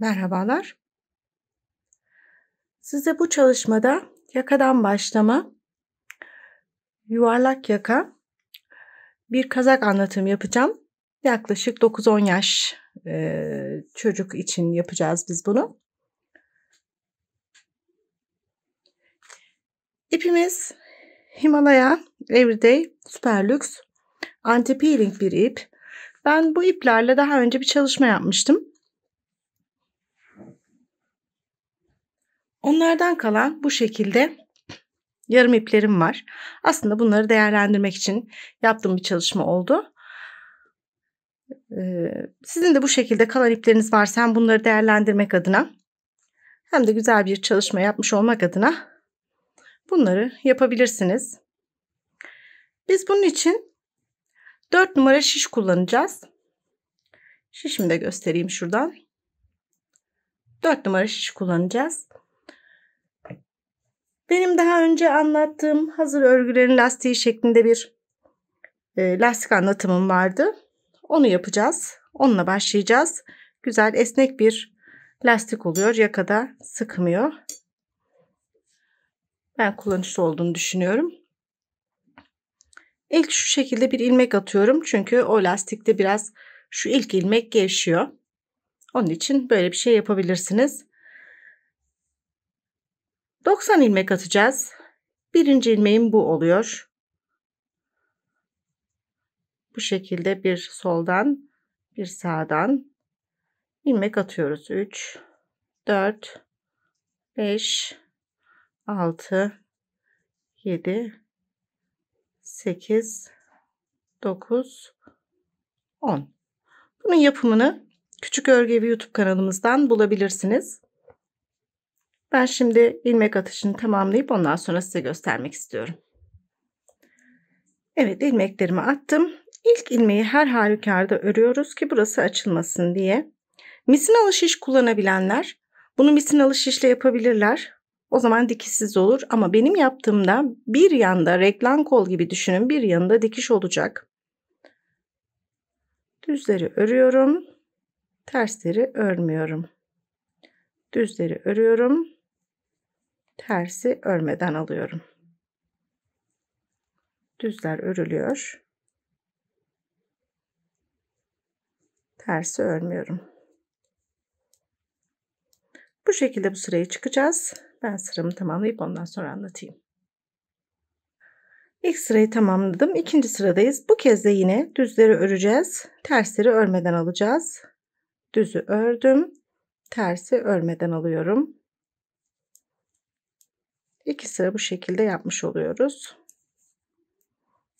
Merhabalar. Size bu çalışmada yakadan başlama, yuvarlak yaka, bir kazak anlatım yapacağım. Yaklaşık 9-10 yaş e, çocuk için yapacağız biz bunu. İpimiz Himalaya Everyday Super Lux Anti-Peeling bir ip. Ben bu iplerle daha önce bir çalışma yapmıştım. Onlardan kalan bu şekilde yarım iplerim var. Aslında bunları değerlendirmek için yaptığım bir çalışma oldu. Ee, sizin de bu şekilde kalan ipleriniz varsa hem bunları değerlendirmek adına hem de güzel bir çalışma yapmış olmak adına bunları yapabilirsiniz. Biz bunun için 4 numara şiş kullanacağız. Şişimi de göstereyim şuradan. 4 numara şiş kullanacağız. Benim daha önce anlattığım hazır örgülerin lastiği şeklinde bir e, lastik anlatımım vardı. Onu yapacağız. Onunla başlayacağız. Güzel esnek bir lastik oluyor. Yakada sıkmıyor. Ben kullanışlı olduğunu düşünüyorum. İlk şu şekilde bir ilmek atıyorum. Çünkü o lastikte biraz şu ilk ilmek gevşiyor. Onun için böyle bir şey yapabilirsiniz. 90 ilmek atacağız. Birinci ilmeğim bu oluyor. Bu şekilde bir soldan bir sağdan ilmek atıyoruz. 3 4 5 6 7 8 9 10 Bunun yapımını Küçük Örgevi YouTube kanalımızdan bulabilirsiniz. Ben şimdi ilmek atışını tamamlayıp ondan sonra size göstermek istiyorum. Evet ilmeklerimi attım. İlk ilmeği her halükarda örüyoruz ki burası açılmasın diye. Misinalı şiş kullanabilenler bunu misinalı şişle yapabilirler. O zaman dikişsiz olur ama benim yaptığımda bir yanda reklam kol gibi düşünün bir yanda dikiş olacak. Düzleri örüyorum. Tersleri örmüyorum. Düzleri örüyorum tersi örmeden alıyorum. Düzler örülüyor. Tersi örmüyorum. Bu şekilde bu sırayı çıkacağız. Ben sıramı tamamlayıp ondan sonra anlatayım. İlk sırayı tamamladım. İkinci sıradayız. Bu kez de yine düzleri öreceğiz. Tersleri örmeden alacağız. Düzü ördüm. Tersi örmeden alıyorum. İki sıra bu şekilde yapmış oluyoruz.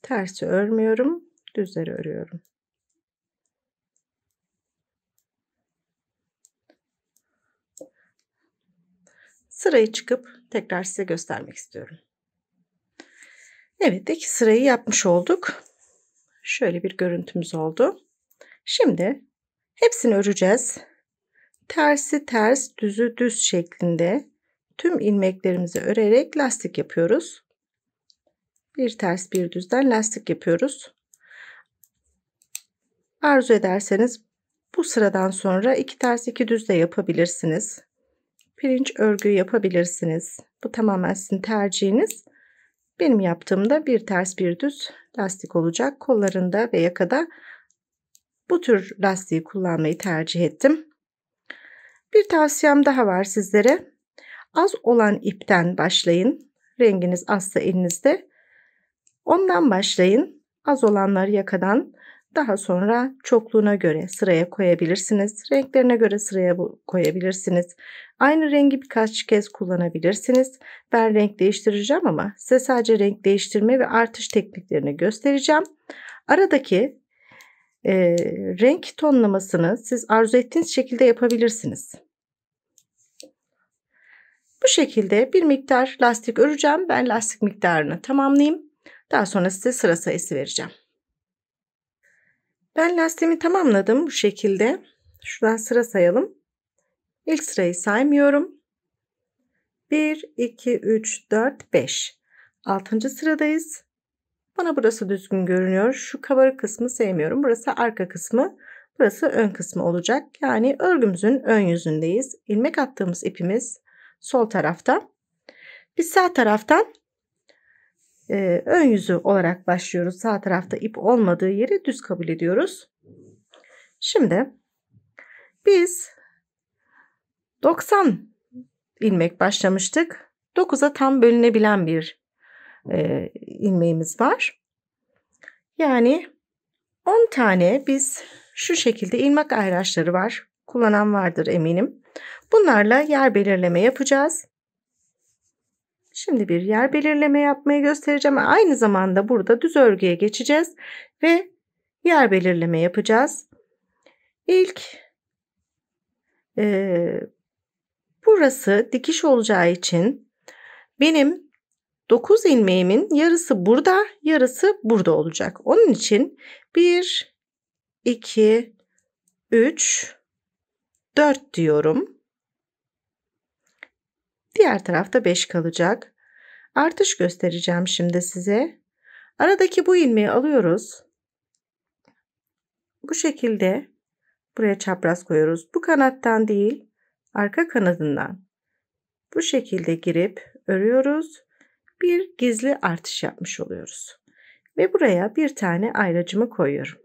Tersi örmüyorum. Düzleri örüyorum. Sırayı çıkıp tekrar size göstermek istiyorum. Evet iki sırayı yapmış olduk. Şöyle bir görüntümüz oldu. Şimdi hepsini öreceğiz. Tersi ters, düzü düz şeklinde tüm ilmeklerimizi örerek lastik yapıyoruz. Bir ters bir düzden lastik yapıyoruz. Arzu ederseniz bu sıradan sonra iki ters iki düz de yapabilirsiniz. Pirinç örgü yapabilirsiniz. Bu tamamen sizin tercihiniz. Benim yaptığımda bir ters bir düz lastik olacak. Kollarında ve yakada bu tür lastiği kullanmayı tercih ettim. Bir tavsiyem daha var sizlere. Az olan ipten başlayın. Renginiz azsa elinizde. Ondan başlayın. Az olanlar yakadan daha sonra çokluğuna göre sıraya koyabilirsiniz. Renklerine göre sıraya koyabilirsiniz. Aynı rengi birkaç kez kullanabilirsiniz. Ben renk değiştireceğim ama size sadece renk değiştirme ve artış tekniklerini göstereceğim. Aradaki e, renk tonlamasını siz arzu ettiğiniz şekilde yapabilirsiniz. Bu şekilde bir miktar lastik öreceğim. Ben lastik miktarını tamamlayayım. Daha sonra size sıra sayısı vereceğim. Ben lastiğimi tamamladım bu şekilde. Şuradan sıra sayalım. İlk sırayı saymıyorum. 1, 2, 3, 4, 5. 6. sıradayız. Bana burası düzgün görünüyor. Şu kabarık kısmı sevmiyorum. Burası arka kısmı. Burası ön kısmı olacak. Yani örgümüzün ön yüzündeyiz. İlmek attığımız ipimiz sol taraftan. Biz sağ taraftan e, ön yüzü olarak başlıyoruz. Sağ tarafta ip olmadığı yeri düz kabul ediyoruz. Şimdi biz 90 ilmek başlamıştık. 9'a tam bölünebilen bir e, ilmeğimiz var. Yani 10 tane biz şu şekilde ilmek ayraçları var. Kullanan vardır eminim. Bunlarla yer belirleme yapacağız. Şimdi bir yer belirleme yapmayı göstereceğim. Aynı zamanda burada düz örgüye geçeceğiz ve yer belirleme yapacağız. İlk e, burası dikiş olacağı için benim 9 ilmeğimin yarısı burada, yarısı burada olacak. Onun için 1, 2, 3, 4 diyorum. Diğer tarafta 5 kalacak. Artış göstereceğim şimdi size. Aradaki bu ilmeği alıyoruz. Bu şekilde buraya çapraz koyuyoruz. Bu kanattan değil, arka kanadından. Bu şekilde girip örüyoruz. Bir gizli artış yapmış oluyoruz. Ve buraya bir tane ayracımı koyuyorum.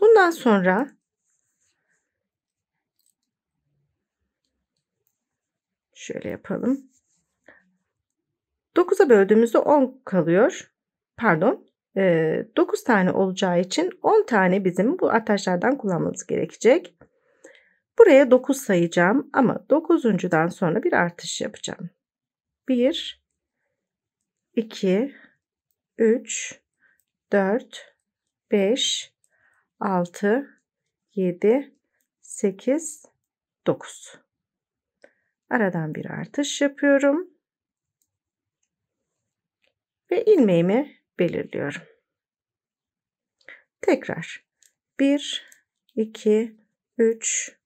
Bundan sonra Şöyle yapalım. 9'a böldüğümüzde 10 kalıyor. Pardon. 9 e, tane olacağı için 10 tane bizim bu ataşlardan kullanmamız gerekecek. Buraya 9 sayacağım ama 9.dan sonra bir artış yapacağım. 1 2 3 4 5 6 7 8 9 Aradan bir artış yapıyorum. Ve ilmeğimi belirliyorum. Tekrar 1, 2, 3,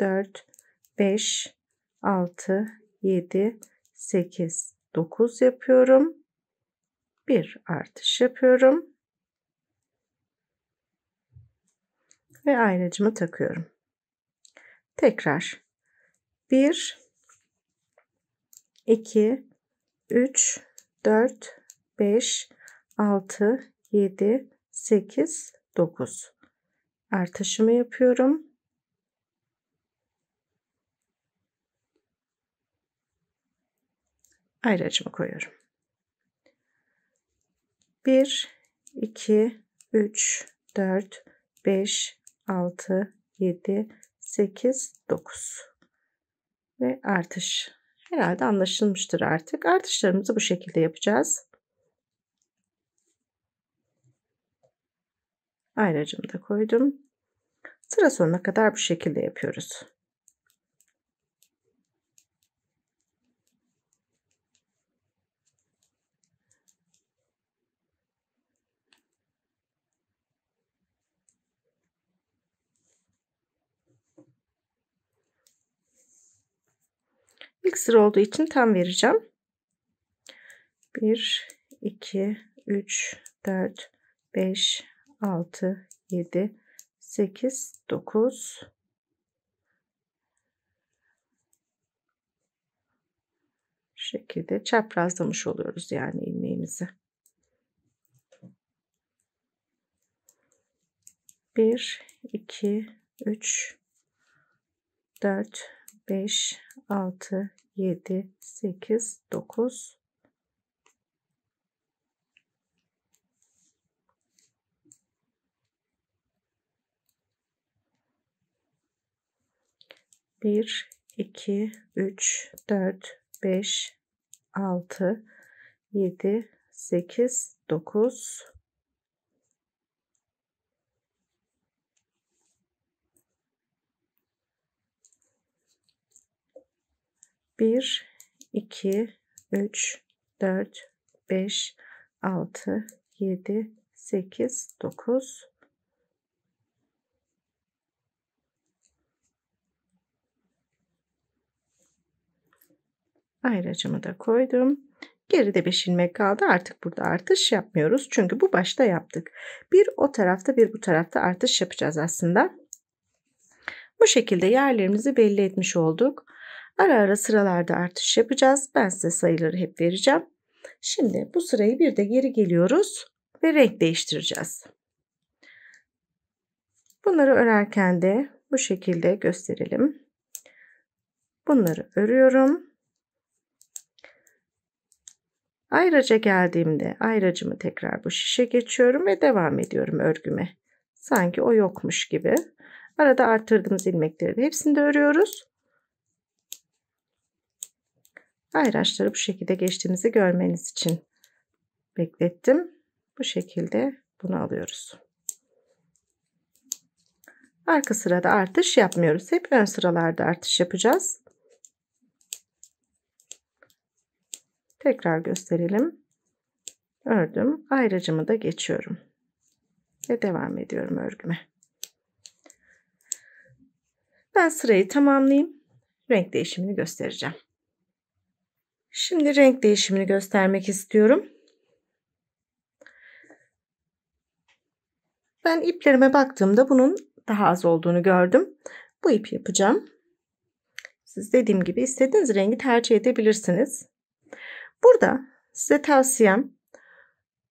4, 5, 6, 7, 8, 9 yapıyorum. Bir artış yapıyorum. Ve ayracımı takıyorum. Tekrar 1, 2, 3, 4, 5, 6, 7, 8, 9. Artışımı yapıyorum. ayracımı koyuyorum. 1, 2, 3, 4, 5, 6, 7, 8, 9 ve artış Herhalde anlaşılmıştır artık. Artışlarımızı bu şekilde yapacağız. Ayracımı da koydum. Sıra sonuna kadar bu şekilde yapıyoruz. iksir olduğu için tam vereceğim. 1, 2, 3, 4, 5, 6, 7, 8, 9, şekilde çaprazlamış oluyoruz yani ilmeğimizi. 1, 2, 3, 4, 5, 6, 7, 8, 9. Bir, iki, üç, dört, beş, altı, yedi, sekiz, dokuz. 1, 2, 3, 4, 5, 6, 7, 8, 9, 10 ayracımı da koydum. Geride 5 ilmek kaldı. Artık burada artış yapmıyoruz. Çünkü bu başta yaptık. Bir o tarafta bir bu tarafta artış yapacağız aslında. Bu şekilde yerlerimizi belli etmiş olduk. Ara ara sıralarda artış yapacağız. Ben size sayıları hep vereceğim. Şimdi bu sırayı bir de geri geliyoruz ve renk değiştireceğiz. Bunları örerken de bu şekilde gösterelim. Bunları örüyorum. Ayraca geldiğimde ayracımı tekrar bu şişe geçiyorum ve devam ediyorum örgüme. Sanki o yokmuş gibi. Arada arttırdığımız ilmekleri de hepsini de örüyoruz. Ayraçları bu şekilde geçtiğimizi görmeniz için beklettim. Bu şekilde bunu alıyoruz. Arka sırada artış yapmıyoruz. Hep ön sıralarda artış yapacağız. Tekrar gösterelim. Ördüm. Ayracımı da geçiyorum. Ve devam ediyorum örgüme. Ben sırayı tamamlayayım. Renk değişimini göstereceğim. Şimdi renk değişimini göstermek istiyorum. Ben iplerime baktığımda bunun daha az olduğunu gördüm. Bu ip yapacağım. Siz dediğim gibi istediğiniz rengi tercih edebilirsiniz. Burada size tavsiyem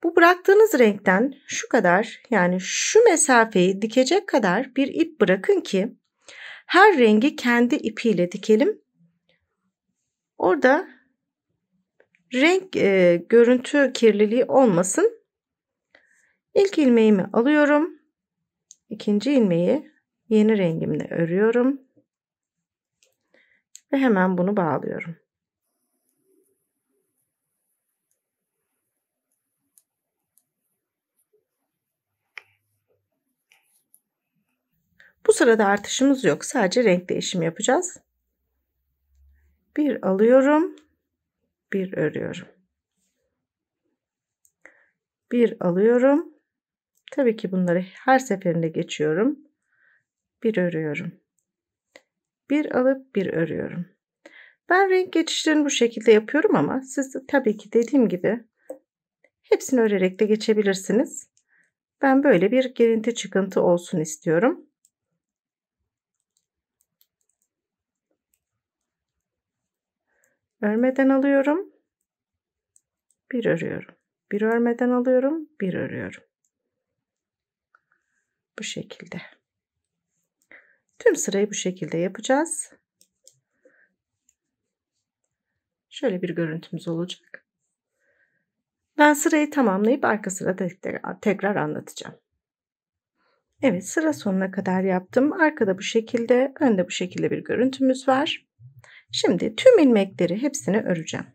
bu bıraktığınız renkten şu kadar yani şu mesafeyi dikecek kadar bir ip bırakın ki her rengi kendi ipiyle dikelim. Orada renk e, görüntü kirliliği olmasın. İlk ilmeğimi alıyorum. ikinci ilmeği yeni rengimle örüyorum. Ve hemen bunu bağlıyorum. Bu sırada artışımız yok. Sadece renk değişimi yapacağız. Bir alıyorum bir örüyorum. Bir alıyorum. Tabii ki bunları her seferinde geçiyorum. Bir örüyorum. Bir alıp bir örüyorum. Ben renk geçişlerini bu şekilde yapıyorum ama siz tabii ki dediğim gibi hepsini örerek de geçebilirsiniz. Ben böyle bir girinti çıkıntı olsun istiyorum. örmeden alıyorum. Bir örüyorum. Bir örmeden alıyorum, bir örüyorum. Bu şekilde. Tüm sırayı bu şekilde yapacağız. Şöyle bir görüntümüz olacak. Ben sırayı tamamlayıp arka sırada tekrar anlatacağım. Evet sıra sonuna kadar yaptım. Arkada bu şekilde, önde bu şekilde bir görüntümüz var. Şimdi tüm ilmekleri hepsini öreceğim.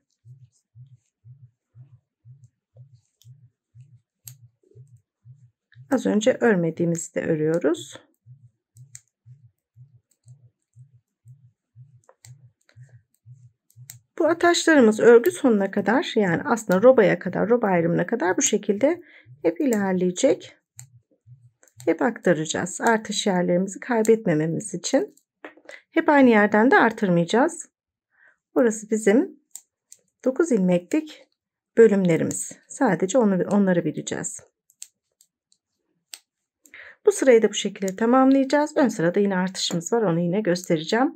Az önce örmediğimizi de örüyoruz. Bu ataşlarımız örgü sonuna kadar yani aslında robaya kadar, roba ayrımına kadar bu şekilde hep ilerleyecek. Hep aktaracağız. Artış yerlerimizi kaybetmememiz için. Hep aynı yerden de artırmayacağız. Burası bizim 9 ilmeklik bölümlerimiz. Sadece onu, onları bileceğiz. Bu sırayı da bu şekilde tamamlayacağız. Ön sırada yine artışımız var. Onu yine göstereceğim.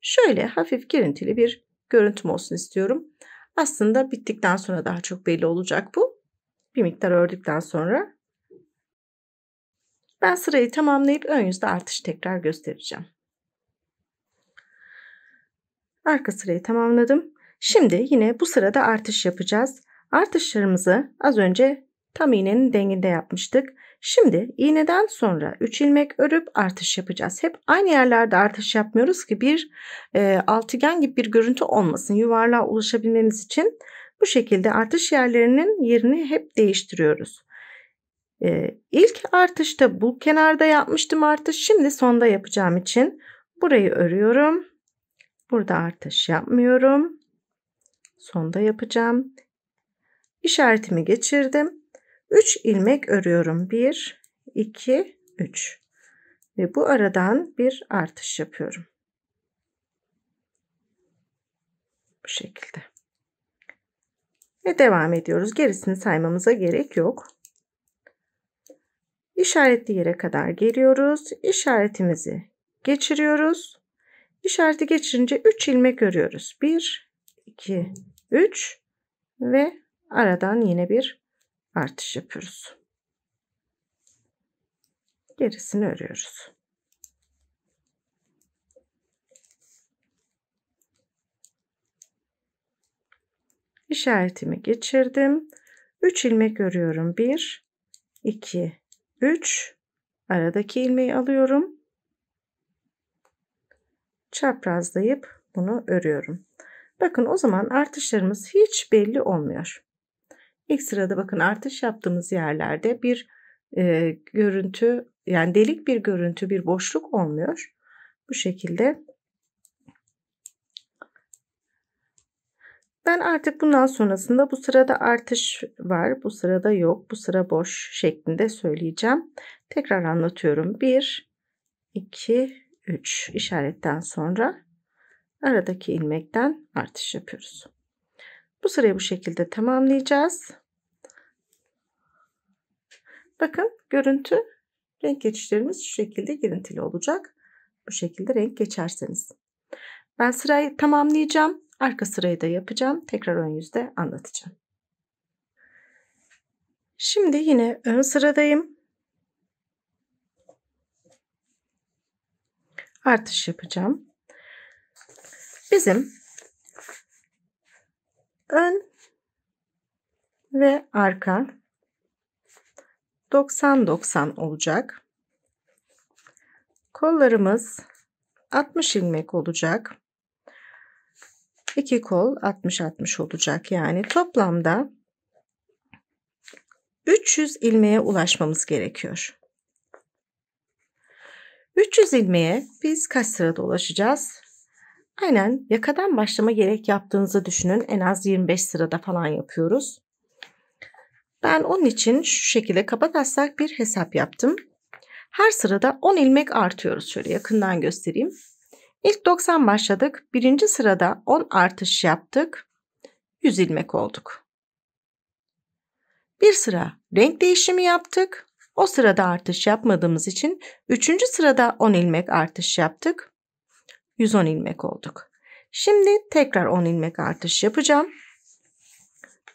Şöyle hafif girintili bir görüntüm olsun istiyorum. Aslında bittikten sonra daha çok belli olacak bu. Bir miktar ördükten sonra. Ben sırayı tamamlayıp ön yüzde artış tekrar göstereceğim. Arka sırayı tamamladım. Şimdi yine bu sırada artış yapacağız. Artışlarımızı az önce tam iğnenin denginde yapmıştık. Şimdi iğneden sonra 3 ilmek örüp artış yapacağız. Hep aynı yerlerde artış yapmıyoruz ki bir e, altıgen gibi bir görüntü olmasın. Yuvarlığa ulaşabilmemiz için bu şekilde artış yerlerinin yerini hep değiştiriyoruz. E, ilk artışta bu kenarda yapmıştım artış. Şimdi sonda yapacağım için burayı örüyorum. Burada artış yapmıyorum. Sonda yapacağım. İşaretimi geçirdim. 3 ilmek örüyorum. 1, 2, 3. Ve bu aradan bir artış yapıyorum. Bu şekilde. Ve devam ediyoruz. Gerisini saymamıza gerek yok. İşaretli yere kadar geliyoruz. İşaretimizi geçiriyoruz. İşareti geçirince 3 ilmek örüyoruz. 1, 2, 3 ve aradan yine bir artış yapıyoruz. Gerisini örüyoruz. İşaretimi geçirdim. 3 ilmek örüyorum. 1 2 3 aradaki ilmeği alıyorum çaprazlayıp bunu örüyorum. Bakın o zaman artışlarımız hiç belli olmuyor. İlk sırada bakın artış yaptığımız yerlerde bir e, görüntü yani delik bir görüntü bir boşluk olmuyor. Bu şekilde. Ben artık bundan sonrasında bu sırada artış var, bu sırada yok, bu sıra boş şeklinde söyleyeceğim. Tekrar anlatıyorum. 1, 2, 3 işaretten sonra aradaki ilmekten artış yapıyoruz. Bu sırayı bu şekilde tamamlayacağız. Bakın görüntü renk geçişlerimiz şu şekilde girintili olacak. Bu şekilde renk geçerseniz. Ben sırayı tamamlayacağım. Arka sırayı da yapacağım. Tekrar ön yüzde anlatacağım. Şimdi yine ön sıradayım. artış yapacağım. Bizim ön ve arka 90-90 olacak. Kollarımız 60 ilmek olacak. İki kol 60-60 olacak. Yani toplamda 300 ilmeğe ulaşmamız gerekiyor. 300 ilmeğe biz kaç sırada ulaşacağız? Aynen yakadan başlama gerek yaptığınızı düşünün. En az 25 sırada falan yapıyoruz. Ben onun için şu şekilde kapataslak bir hesap yaptım. Her sırada 10 ilmek artıyoruz. Şöyle yakından göstereyim. İlk 90 başladık. Birinci sırada 10 artış yaptık. 100 ilmek olduk. Bir sıra renk değişimi yaptık. O sırada artış yapmadığımız için 3. sırada 10 ilmek artış yaptık. 110 ilmek olduk. Şimdi tekrar 10 ilmek artış yapacağım.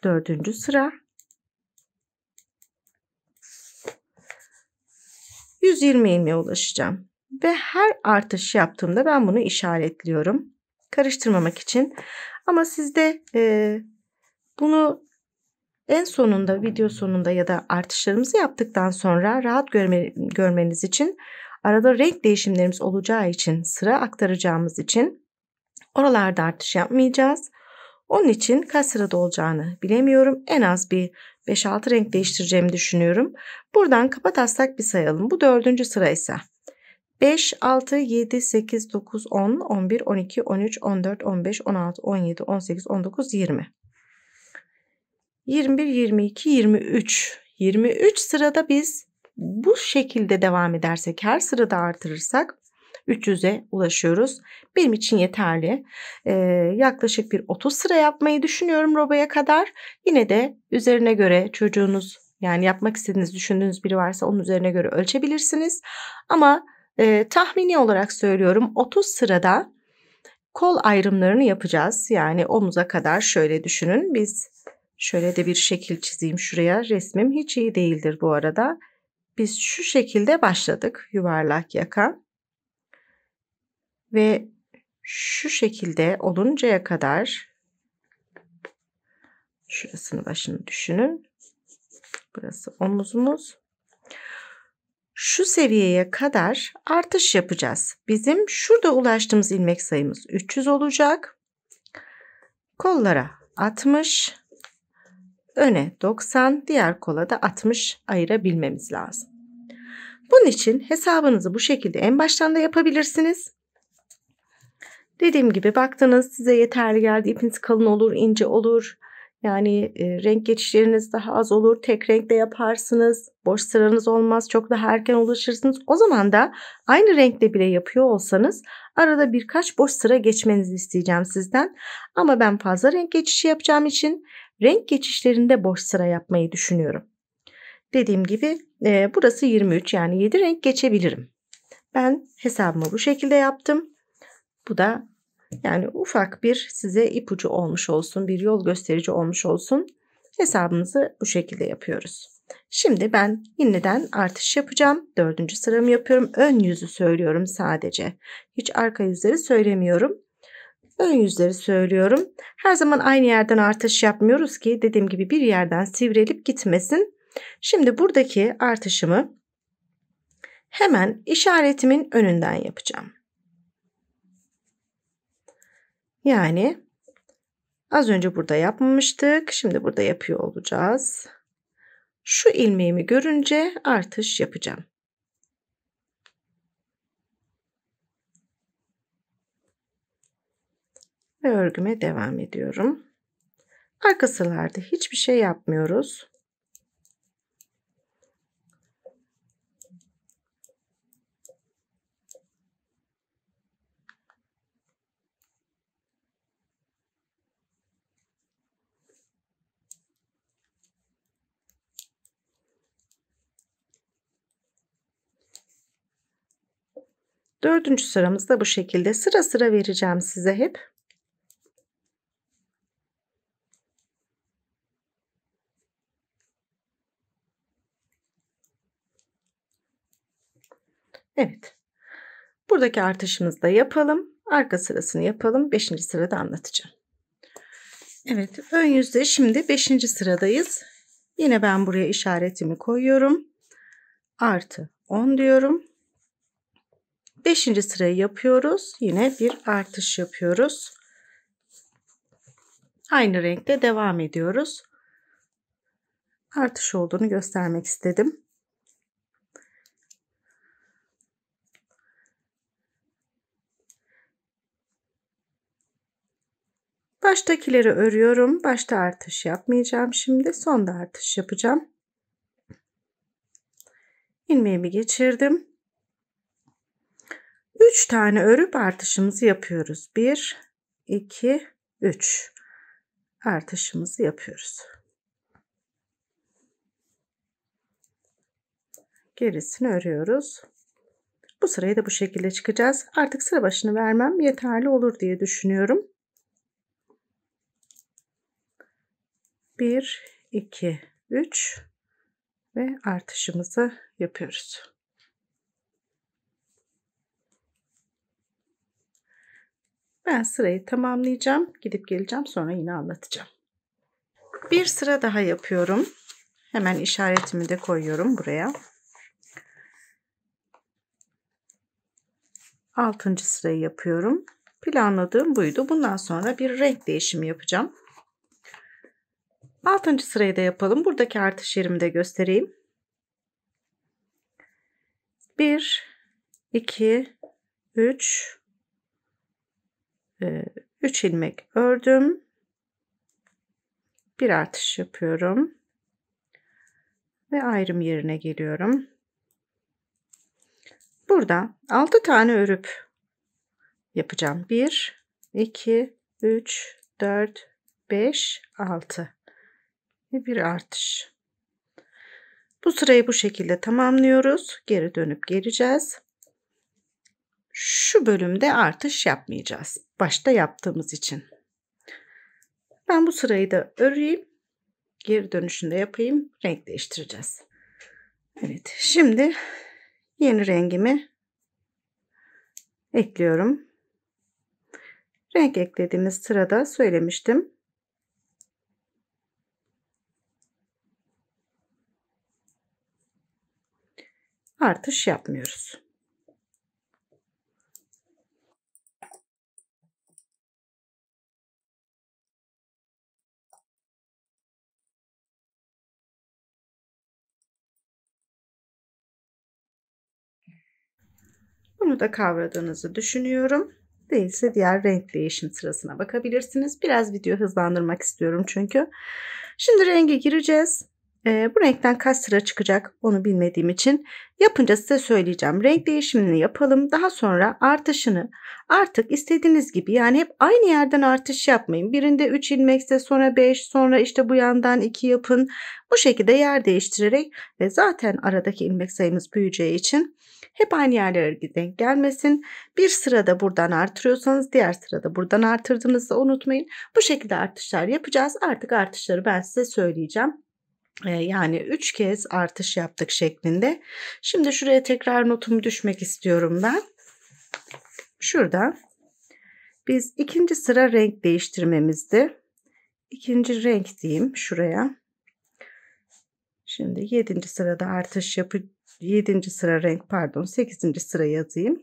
4. sıra 120 ilmeğe ulaşacağım. Ve her artış yaptığımda ben bunu işaretliyorum. Karıştırmamak için. Ama sizde e, bunu en sonunda video sonunda ya da artışlarımızı yaptıktan sonra rahat görme, görmeniz için arada renk değişimlerimiz olacağı için sıra aktaracağımız için oralarda artış yapmayacağız. Onun için kaç sırada olacağını bilemiyorum. En az bir 5-6 renk değiştireceğimi düşünüyorum. Buradan kapataslak bir sayalım. Bu dördüncü sıra ise 5, 6, 7, 8, 9, 10, 11, 12, 13, 14, 15, 16, 17, 18, 19, 20. 21, 22, 23. 23 sırada biz bu şekilde devam edersek her sırada artırırsak 300'e ulaşıyoruz. Benim için yeterli. Ee, yaklaşık bir 30 sıra yapmayı düşünüyorum robaya kadar. Yine de üzerine göre çocuğunuz yani yapmak istediğiniz düşündüğünüz biri varsa onun üzerine göre ölçebilirsiniz. Ama e, tahmini olarak söylüyorum 30 sırada kol ayrımlarını yapacağız. Yani omuza kadar şöyle düşünün. Biz Şöyle de bir şekil çizeyim şuraya. Resmim hiç iyi değildir bu arada. Biz şu şekilde başladık yuvarlak yaka. Ve şu şekilde oluncaya kadar şurasını başını düşünün. Burası omuzumuz. Şu seviyeye kadar artış yapacağız. Bizim şurada ulaştığımız ilmek sayımız 300 olacak. Kollara 60, öne 90, diğer kola da 60 ayırabilmemiz lazım. Bunun için hesabınızı bu şekilde en baştan da yapabilirsiniz. Dediğim gibi baktınız size yeterli geldi. İpiniz kalın olur, ince olur. Yani e, renk geçişleriniz daha az olur. Tek renkle yaparsınız. Boş sıranız olmaz. Çok daha erken ulaşırsınız. O zaman da aynı renkle bile yapıyor olsanız arada birkaç boş sıra geçmenizi isteyeceğim sizden. Ama ben fazla renk geçişi yapacağım için renk geçişlerinde boş sıra yapmayı düşünüyorum. Dediğim gibi e, burası 23 yani 7 renk geçebilirim. Ben hesabımı bu şekilde yaptım. Bu da yani ufak bir size ipucu olmuş olsun, bir yol gösterici olmuş olsun. Hesabımızı bu şekilde yapıyoruz. Şimdi ben yeniden artış yapacağım. Dördüncü sıramı yapıyorum. Ön yüzü söylüyorum sadece. Hiç arka yüzleri söylemiyorum. Ön yüzleri söylüyorum. Her zaman aynı yerden artış yapmıyoruz ki dediğim gibi bir yerden sivrilip gitmesin. Şimdi buradaki artışımı hemen işaretimin önünden yapacağım. Yani az önce burada yapmamıştık. Şimdi burada yapıyor olacağız. Şu ilmeğimi görünce artış yapacağım. ve örgüme devam ediyorum. Arka sıralarda hiçbir şey yapmıyoruz. Dördüncü sıramızda bu şekilde sıra sıra vereceğim size hep. Evet. Buradaki artışımızı da yapalım. Arka sırasını yapalım. Beşinci sırada anlatacağım. Evet. Ön yüzde şimdi beşinci sıradayız. Yine ben buraya işaretimi koyuyorum. Artı 10 diyorum. Beşinci sırayı yapıyoruz. Yine bir artış yapıyoruz. Aynı renkte devam ediyoruz. Artış olduğunu göstermek istedim. baştakileri örüyorum. Başta artış yapmayacağım şimdi. Sonda artış yapacağım. Ilmeğimi geçirdim. 3 tane örüp artışımızı yapıyoruz. 1, 2, 3 artışımızı yapıyoruz. Gerisini örüyoruz. Bu sırayı da bu şekilde çıkacağız. Artık sıra başını vermem yeterli olur diye düşünüyorum. 1, 2, 3 ve artışımızı yapıyoruz. Ben sırayı tamamlayacağım. Gidip geleceğim sonra yine anlatacağım. Bir sıra daha yapıyorum. Hemen işaretimi de koyuyorum buraya. Altıncı sırayı yapıyorum. Planladığım buydu. Bundan sonra bir renk değişimi yapacağım. Altıncı sırayı da yapalım. Buradaki artış yerimi de göstereyim. 1, 2, 3, 3 ilmek ördüm. Bir artış yapıyorum. Ve ayrım yerine geliyorum. Burada 6 tane örüp yapacağım. 1, 2, 3, 4, 5, 6 ve bir artış. Bu sırayı bu şekilde tamamlıyoruz. Geri dönüp geleceğiz. Şu bölümde artış yapmayacağız. Başta yaptığımız için. Ben bu sırayı da öreyim. Geri dönüşünde yapayım. Renk değiştireceğiz. Evet şimdi yeni rengimi ekliyorum. Renk eklediğimiz sırada söylemiştim. artış yapmıyoruz. Bunu da kavradığınızı düşünüyorum. Değilse diğer renk değişim sırasına bakabilirsiniz. Biraz video hızlandırmak istiyorum çünkü. Şimdi renge gireceğiz. E, bu renkten kaç sıra çıkacak onu bilmediğim için yapınca size söyleyeceğim. Renk değişimini yapalım. Daha sonra artışını artık istediğiniz gibi yani hep aynı yerden artış yapmayın. Birinde 3 ilmekse sonra 5 sonra işte bu yandan 2 yapın. Bu şekilde yer değiştirerek ve zaten aradaki ilmek sayımız büyüyeceği için hep aynı yerlere denk gelmesin. Bir sırada buradan artırıyorsanız diğer sırada buradan artırdığınızı unutmayın. Bu şekilde artışlar yapacağız. Artık artışları ben size söyleyeceğim yani 3 kez artış yaptık şeklinde. Şimdi şuraya tekrar notumu düşmek istiyorum ben. Şurada biz ikinci sıra renk değiştirmemizde ikinci renk diyeyim şuraya. Şimdi 7. sırada artış yapı 7. sıra renk pardon 8. sıra yazayım.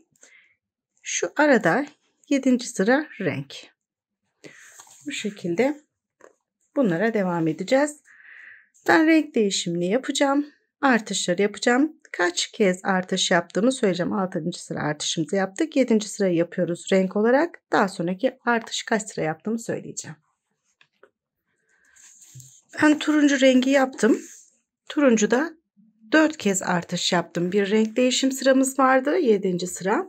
Şu arada 7. sıra renk. Bu şekilde bunlara devam edeceğiz. Ben renk değişimini yapacağım. Artışları yapacağım. Kaç kez artış yaptığımı söyleyeceğim. 6. sıra artışımızı yaptık. 7. sırayı yapıyoruz renk olarak. Daha sonraki artış kaç sıra yaptığımı söyleyeceğim. Ben turuncu rengi yaptım. Turuncu da 4 kez artış yaptım. Bir renk değişim sıramız vardı. 7. sıra.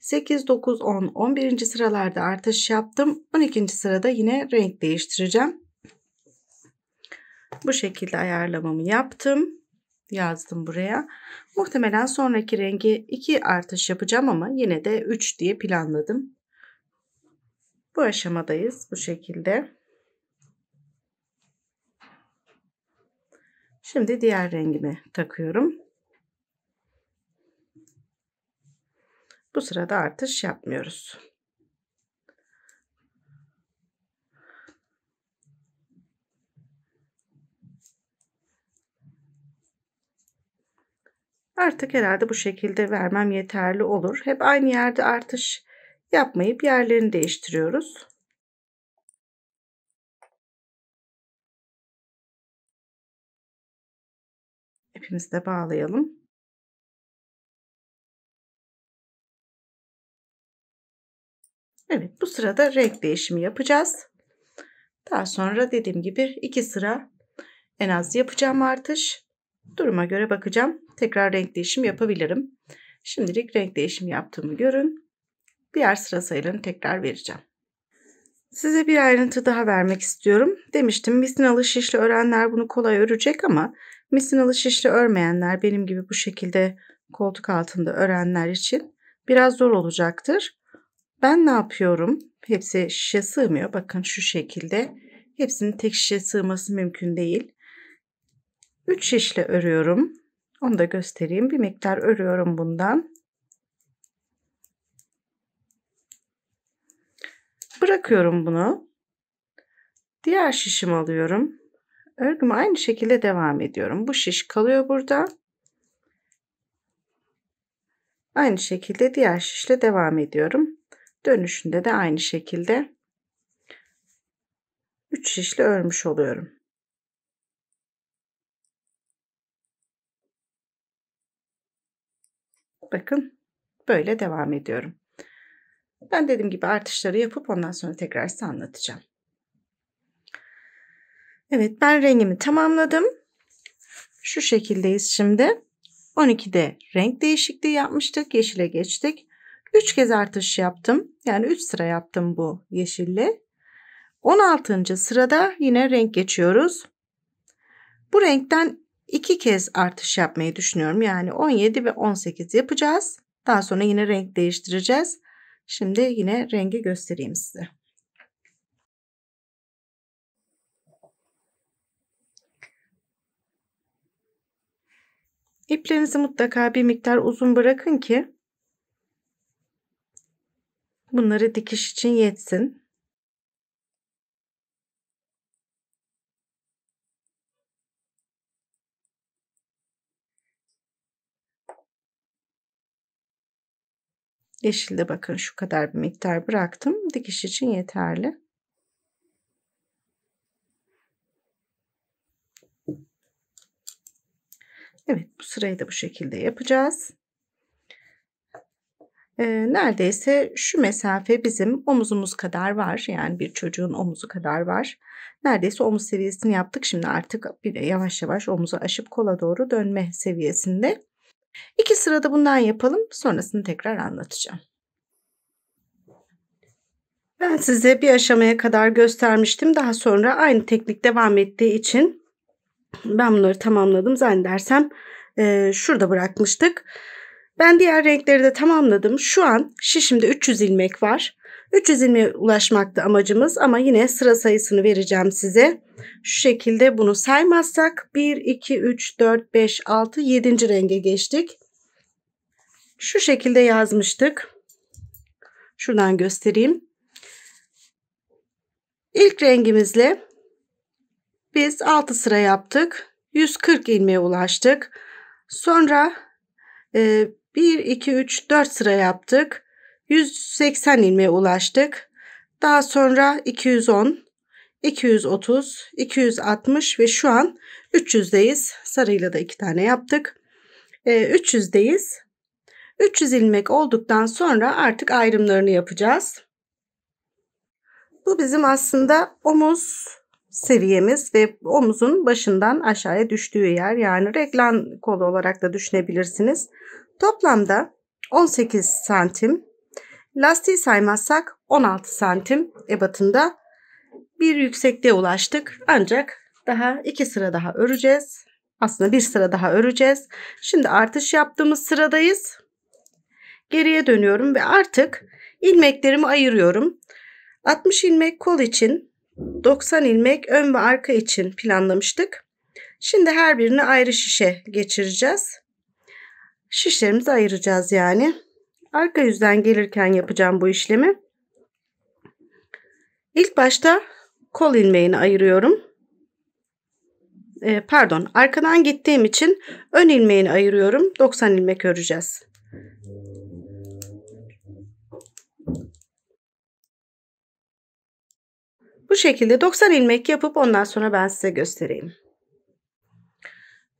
8, 9, 10, 11. sıralarda artış yaptım. 12. sırada yine renk değiştireceğim. Bu şekilde ayarlamamı yaptım. Yazdım buraya. Muhtemelen sonraki rengi 2 artış yapacağım ama yine de 3 diye planladım. Bu aşamadayız bu şekilde. Şimdi diğer rengimi takıyorum. Bu sırada artış yapmıyoruz. Artık herhalde bu şekilde vermem yeterli olur. Hep aynı yerde artış yapmayıp yerlerini değiştiriyoruz. İpimizi de bağlayalım. Evet bu sırada renk değişimi yapacağız. Daha sonra dediğim gibi iki sıra en az yapacağım artış. Duruma göre bakacağım. Tekrar renk değişimi yapabilirim. Şimdilik renk değişimi yaptığımı görün. Diğer sıra sayılarını tekrar vereceğim. Size bir ayrıntı daha vermek istiyorum. Demiştim misinalı şişli örenler bunu kolay örecek ama misinalı şişli örmeyenler benim gibi bu şekilde koltuk altında örenler için biraz zor olacaktır. Ben ne yapıyorum? Hepsi şişe sığmıyor. Bakın şu şekilde. Hepsinin tek şişe sığması mümkün değil. 3 şişle örüyorum. Onu da göstereyim. Bir miktar örüyorum bundan. Bırakıyorum bunu. Diğer şişimi alıyorum. Örgümü aynı şekilde devam ediyorum. Bu şiş kalıyor burada. Aynı şekilde diğer şişle devam ediyorum. Dönüşünde de aynı şekilde 3 şişle örmüş oluyorum. Bakın böyle devam ediyorum. Ben dediğim gibi artışları yapıp ondan sonra tekrar size anlatacağım. Evet ben rengimi tamamladım. Şu şekildeyiz şimdi. 12'de renk değişikliği yapmıştık. Yeşile geçtik. 3 kez artış yaptım. Yani 3 sıra yaptım bu yeşille. 16. sırada yine renk geçiyoruz. Bu renkten iki kez artış yapmayı düşünüyorum. Yani 17 ve 18 yapacağız. Daha sonra yine renk değiştireceğiz. Şimdi yine rengi göstereyim size. İplerinizi mutlaka bir miktar uzun bırakın ki bunları dikiş için yetsin. Yeşilde bakın şu kadar bir miktar bıraktım. Dikiş için yeterli. Evet bu sırayı da bu şekilde yapacağız. Ee, neredeyse şu mesafe bizim omuzumuz kadar var. Yani bir çocuğun omuzu kadar var. Neredeyse omuz seviyesini yaptık. Şimdi artık bir yavaş yavaş omuzu aşıp kola doğru dönme seviyesinde. İki sırada bundan yapalım. Sonrasını tekrar anlatacağım. Ben size bir aşamaya kadar göstermiştim. Daha sonra aynı teknik devam ettiği için ben bunları tamamladım. Zannedersem e, şurada bırakmıştık. Ben diğer renkleri de tamamladım. Şu an şişimde 300 ilmek var. 320'ye ulaşmakta amacımız ama yine sıra sayısını vereceğim size. Şu şekilde bunu saymazsak 1, 2, 3, 4, 5, 6, 7. renge geçtik. Şu şekilde yazmıştık. Şuradan göstereyim. İlk rengimizle biz 6 sıra yaptık. 140 ilmeğe ulaştık. Sonra 1, 2, 3, 4 sıra yaptık. 180 ilmeğe ulaştık. Daha sonra 210, 230, 260 ve şu an 300'deyiz. Sarıyla da iki tane yaptık. E, 300'deyiz. 300 ilmek olduktan sonra artık ayrımlarını yapacağız. Bu bizim aslında omuz seviyemiz ve omuzun başından aşağıya düştüğü yer yani reklam kolu olarak da düşünebilirsiniz. Toplamda 18 santim Lastiği saymazsak 16 santim ebatında bir yüksekliğe ulaştık. Ancak daha iki sıra daha öreceğiz. Aslında bir sıra daha öreceğiz. Şimdi artış yaptığımız sıradayız. Geriye dönüyorum ve artık ilmeklerimi ayırıyorum. 60 ilmek kol için 90 ilmek ön ve arka için planlamıştık. Şimdi her birini ayrı şişe geçireceğiz. Şişlerimizi ayıracağız yani. Arka yüzden gelirken yapacağım bu işlemi. İlk başta kol ilmeğini ayırıyorum. E, pardon arkadan gittiğim için ön ilmeğini ayırıyorum. 90 ilmek öreceğiz. Bu şekilde 90 ilmek yapıp ondan sonra ben size göstereyim.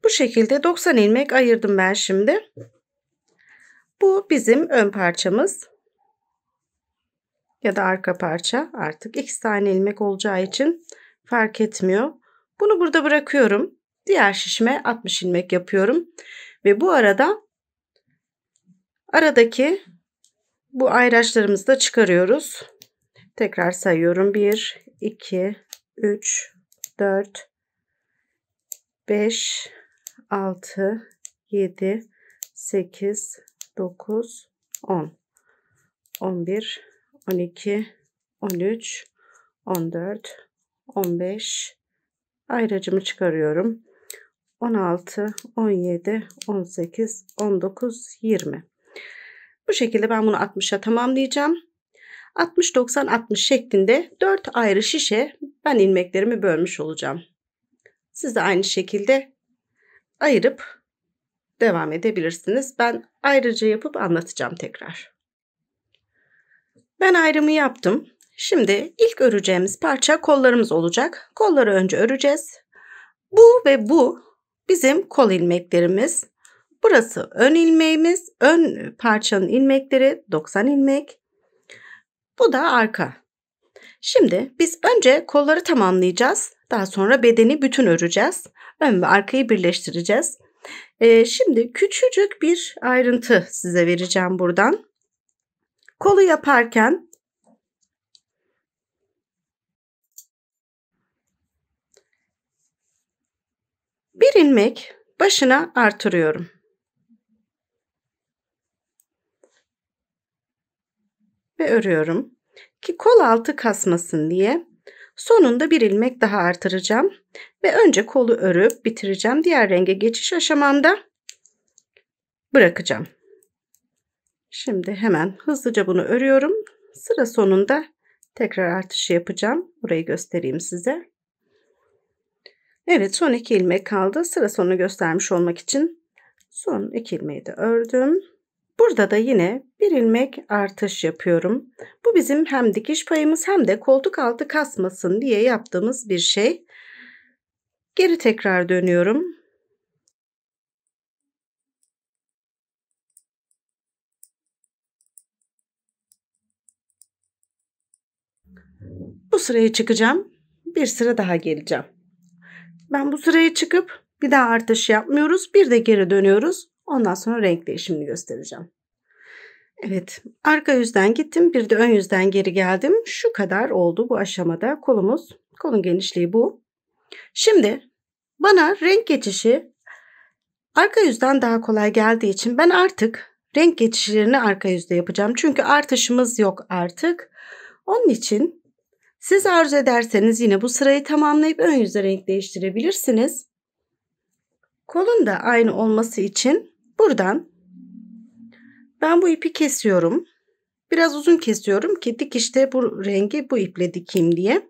Bu şekilde 90 ilmek ayırdım ben şimdi. Bu bizim ön parçamız ya da arka parça artık iki tane ilmek olacağı için fark etmiyor. Bunu burada bırakıyorum. Diğer şişime 60 ilmek yapıyorum. Ve bu arada aradaki bu ayraçlarımızı da çıkarıyoruz. Tekrar sayıyorum. 1, 2, 3, 4, 5, 6, 7, 8, 9, 10, 11, 12, 13, 14, 15 ayracımı çıkarıyorum. 16, 17, 18, 19, 20. Bu şekilde ben bunu 60'a tamamlayacağım. 60, 90, 60 şeklinde 4 ayrı şişe ben ilmeklerimi bölmüş olacağım. Siz de aynı şekilde ayırıp devam edebilirsiniz. Ben ayrıca yapıp anlatacağım tekrar. Ben ayrımı yaptım. Şimdi ilk öreceğimiz parça kollarımız olacak. Kolları önce öreceğiz. Bu ve bu bizim kol ilmeklerimiz. Burası ön ilmeğimiz. Ön parçanın ilmekleri 90 ilmek. Bu da arka. Şimdi biz önce kolları tamamlayacağız. Daha sonra bedeni bütün öreceğiz. Ön ve arkayı birleştireceğiz. E, şimdi küçücük bir ayrıntı size vereceğim buradan. Kolu yaparken bir ilmek başına artırıyorum. Ve örüyorum ki kol altı kasmasın diye Sonunda bir ilmek daha artıracağım. Ve önce kolu örüp bitireceğim. Diğer renge geçiş aşamamda bırakacağım. Şimdi hemen hızlıca bunu örüyorum. Sıra sonunda tekrar artışı yapacağım. Burayı göstereyim size. Evet son iki ilmek kaldı. Sıra sonunu göstermiş olmak için son iki ilmeği de ördüm. Burada da yine bir ilmek artış yapıyorum. Bu bizim hem dikiş payımız hem de koltuk altı kasmasın diye yaptığımız bir şey. Geri tekrar dönüyorum. Bu sıraya çıkacağım. Bir sıra daha geleceğim. Ben bu sıraya çıkıp bir daha artış yapmıyoruz. Bir de geri dönüyoruz. Ondan sonra renk değişimini göstereceğim. Evet arka yüzden gittim bir de ön yüzden geri geldim. Şu kadar oldu bu aşamada kolumuz. Kolun genişliği bu. Şimdi bana renk geçişi arka yüzden daha kolay geldiği için ben artık renk geçişlerini arka yüzde yapacağım. Çünkü artışımız yok artık. Onun için siz arzu ederseniz yine bu sırayı tamamlayıp ön yüzde renk değiştirebilirsiniz. Kolun da aynı olması için Buradan ben bu ipi kesiyorum. Biraz uzun kesiyorum ki dikişte bu rengi bu iple dikeyim diye.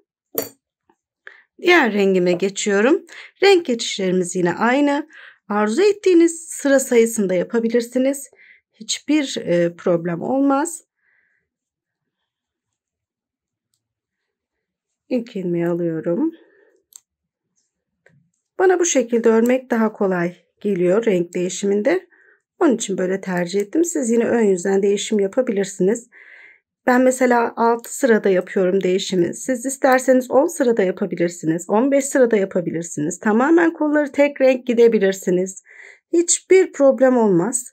Diğer rengime geçiyorum. Renk geçişlerimiz yine aynı. Arzu ettiğiniz sıra sayısında yapabilirsiniz. Hiçbir e, problem olmaz. İlk ilmeği alıyorum. Bana bu şekilde örmek daha kolay geliyor renk değişiminde. Onun için böyle tercih ettim. Siz yine ön yüzden değişim yapabilirsiniz. Ben mesela 6 sırada yapıyorum değişimi. Siz isterseniz 10 sırada yapabilirsiniz. 15 sırada yapabilirsiniz. Tamamen kolları tek renk gidebilirsiniz. Hiçbir problem olmaz.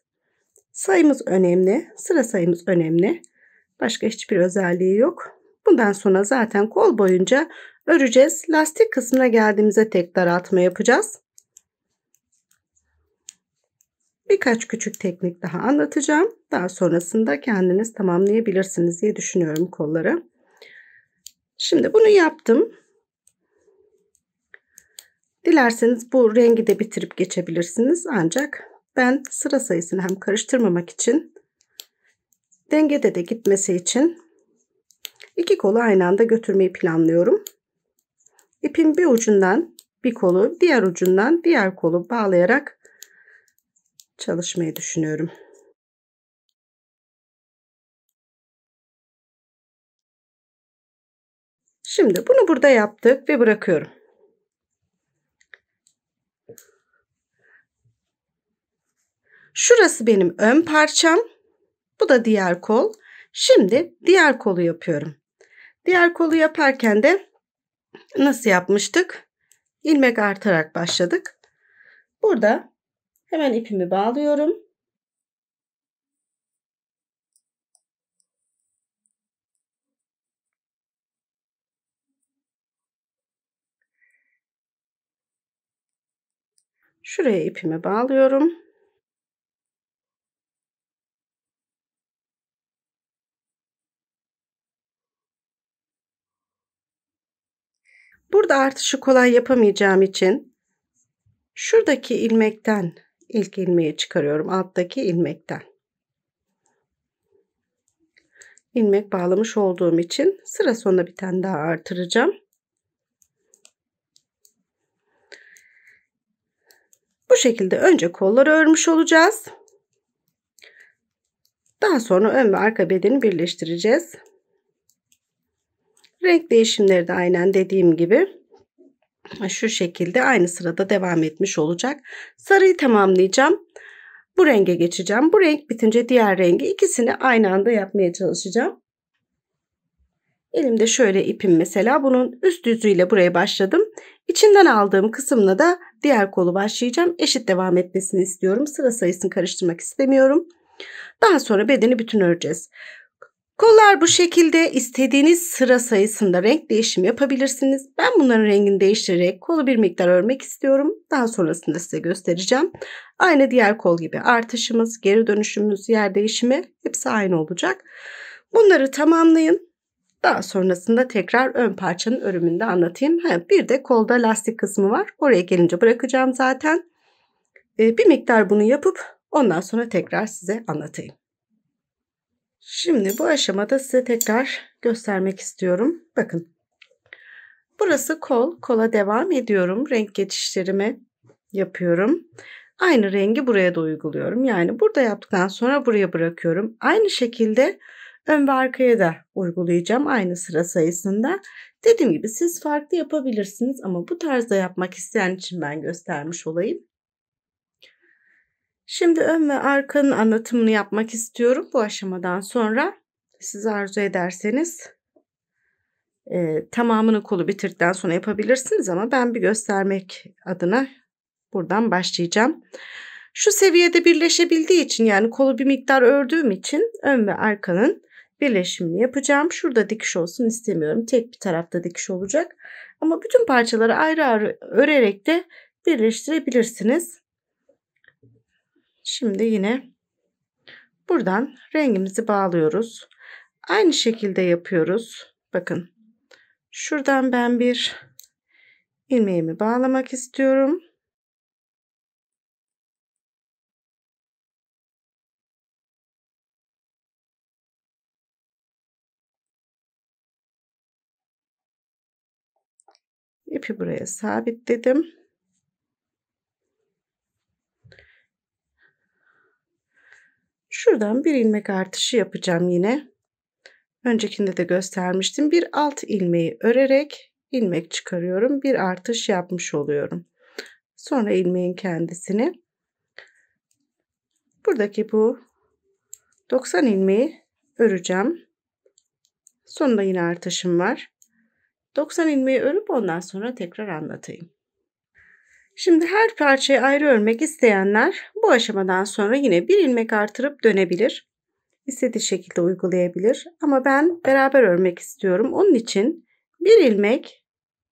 Sayımız önemli. Sıra sayımız önemli. Başka hiçbir özelliği yok. Bundan sonra zaten kol boyunca öreceğiz. Lastik kısmına geldiğimizde tek daraltma yapacağız. Birkaç küçük teknik daha anlatacağım. Daha sonrasında kendiniz tamamlayabilirsiniz diye düşünüyorum kolları. Şimdi bunu yaptım. Dilerseniz bu rengi de bitirip geçebilirsiniz. Ancak ben sıra sayısını hem karıştırmamak için dengede de gitmesi için iki kolu aynı anda götürmeyi planlıyorum. İpin bir ucundan bir kolu diğer ucundan diğer kolu bağlayarak çalışmayı düşünüyorum. Şimdi bunu burada yaptık ve bırakıyorum. Şurası benim ön parçam. Bu da diğer kol. Şimdi diğer kolu yapıyorum. Diğer kolu yaparken de nasıl yapmıştık? İlmek artarak başladık. Burada Hemen ipimi bağlıyorum. Şuraya ipimi bağlıyorum. Burada artışı kolay yapamayacağım için şuradaki ilmekten ilk ilmeği çıkarıyorum alttaki ilmekten. ilmek bağlamış olduğum için sıra sonunda bir tane daha artıracağım. Bu şekilde önce kolları örmüş olacağız. Daha sonra ön ve arka bedeni birleştireceğiz. Renk değişimleri de aynen dediğim gibi şu şekilde aynı sırada devam etmiş olacak. Sarıyı tamamlayacağım. Bu renge geçeceğim. Bu renk bitince diğer rengi ikisini aynı anda yapmaya çalışacağım. Elimde şöyle ipim mesela bunun üst yüzüyle buraya başladım. İçinden aldığım kısımla da diğer kolu başlayacağım. Eşit devam etmesini istiyorum. Sıra sayısını karıştırmak istemiyorum. Daha sonra bedeni bütün öreceğiz. Kollar bu şekilde istediğiniz sıra sayısında renk değişimi yapabilirsiniz. Ben bunların rengini değiştirerek kolu bir miktar örmek istiyorum. Daha sonrasında size göstereceğim. Aynı diğer kol gibi artışımız, geri dönüşümüz, yer değişimi hepsi aynı olacak. Bunları tamamlayın. Daha sonrasında tekrar ön parçanın örümünde anlatayım. Ha, bir de kolda lastik kısmı var. Oraya gelince bırakacağım zaten. Ee, bir miktar bunu yapıp ondan sonra tekrar size anlatayım. Şimdi bu aşamada size tekrar göstermek istiyorum. Bakın. Burası kol. Kola devam ediyorum. Renk geçişlerimi yapıyorum. Aynı rengi buraya da uyguluyorum. Yani burada yaptıktan sonra buraya bırakıyorum. Aynı şekilde ön ve arkaya da uygulayacağım aynı sıra sayısında. Dediğim gibi siz farklı yapabilirsiniz ama bu tarzda yapmak isteyen için ben göstermiş olayım. Şimdi ön ve arkanın anlatımını yapmak istiyorum. Bu aşamadan sonra siz arzu ederseniz e, tamamını kolu bitirdikten sonra yapabilirsiniz ama ben bir göstermek adına buradan başlayacağım. Şu seviyede birleşebildiği için yani kolu bir miktar ördüğüm için ön ve arkanın birleşimini yapacağım. Şurada dikiş olsun istemiyorum. Tek bir tarafta dikiş olacak. Ama bütün parçaları ayrı ayrı örerek de birleştirebilirsiniz. Şimdi yine buradan rengimizi bağlıyoruz. Aynı şekilde yapıyoruz. Bakın şuradan ben bir ilmeğimi bağlamak istiyorum. İpi buraya sabitledim. Şuradan bir ilmek artışı yapacağım yine. Öncekinde de göstermiştim. Bir alt ilmeği örerek ilmek çıkarıyorum. Bir artış yapmış oluyorum. Sonra ilmeğin kendisini buradaki bu 90 ilmeği öreceğim. Sonunda yine artışım var. 90 ilmeği örüp ondan sonra tekrar anlatayım. Şimdi her parçayı ayrı örmek isteyenler bu aşamadan sonra yine bir ilmek artırıp dönebilir. İstediği şekilde uygulayabilir. Ama ben beraber örmek istiyorum. Onun için bir ilmek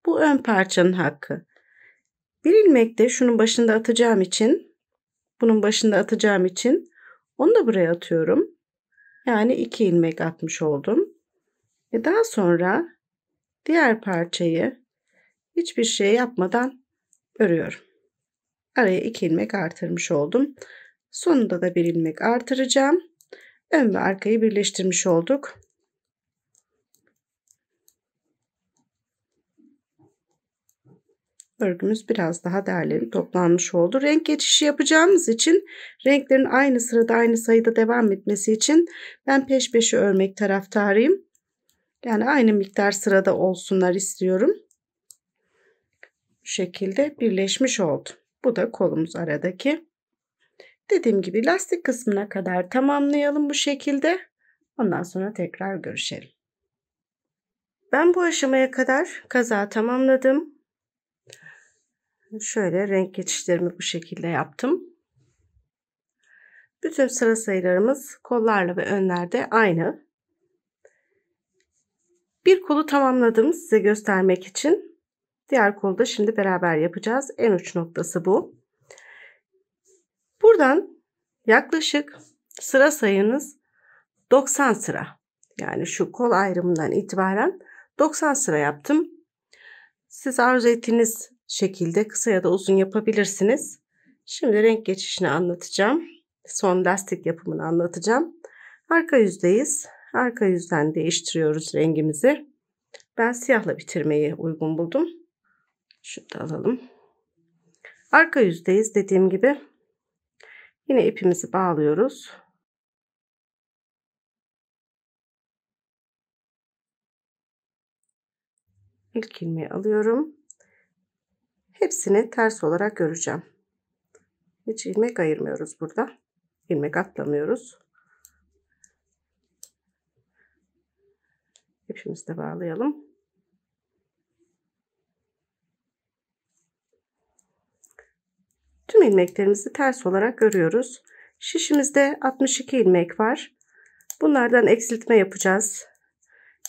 bu ön parçanın hakkı. Bir ilmek de şunun başında atacağım için, bunun başında atacağım için onu da buraya atıyorum. Yani iki ilmek atmış oldum. Ve daha sonra diğer parçayı hiçbir şey yapmadan örüyorum. Araya 2 ilmek artırmış oldum. Sonunda da bir ilmek artıracağım. Ön ve arkayı birleştirmiş olduk. örgümüz biraz daha değerlerin toplanmış oldu. Renk geçişi yapacağımız için renklerin aynı sırada aynı sayıda devam etmesi için ben peş peşe örmek taraftarıyım. Yani aynı miktar sırada olsunlar istiyorum şekilde birleşmiş oldu. Bu da kolumuz aradaki. Dediğim gibi lastik kısmına kadar tamamlayalım bu şekilde. Ondan sonra tekrar görüşelim. Ben bu aşamaya kadar kaza tamamladım. Şöyle renk geçişlerimi bu şekilde yaptım. Bütün sıra sayılarımız kollarla ve önlerde aynı. Bir kolu tamamladım size göstermek için. Diğer kolu da şimdi beraber yapacağız. En uç noktası bu. Buradan yaklaşık sıra sayınız 90 sıra. Yani şu kol ayrımından itibaren 90 sıra yaptım. Siz arzu ettiğiniz şekilde kısa ya da uzun yapabilirsiniz. Şimdi renk geçişini anlatacağım. Son lastik yapımını anlatacağım. Arka yüzdeyiz. Arka yüzden değiştiriyoruz rengimizi. Ben siyahla bitirmeyi uygun buldum. Şunu da alalım. Arka yüzdeyiz dediğim gibi. Yine ipimizi bağlıyoruz. İlk ilmeği alıyorum. Hepsini ters olarak öreceğim. Hiç ilmek ayırmıyoruz burada. İlmek atlamıyoruz. İpimizi de bağlayalım. Tüm ilmeklerimizi ters olarak örüyoruz. Şişimizde 62 ilmek var. Bunlardan eksiltme yapacağız.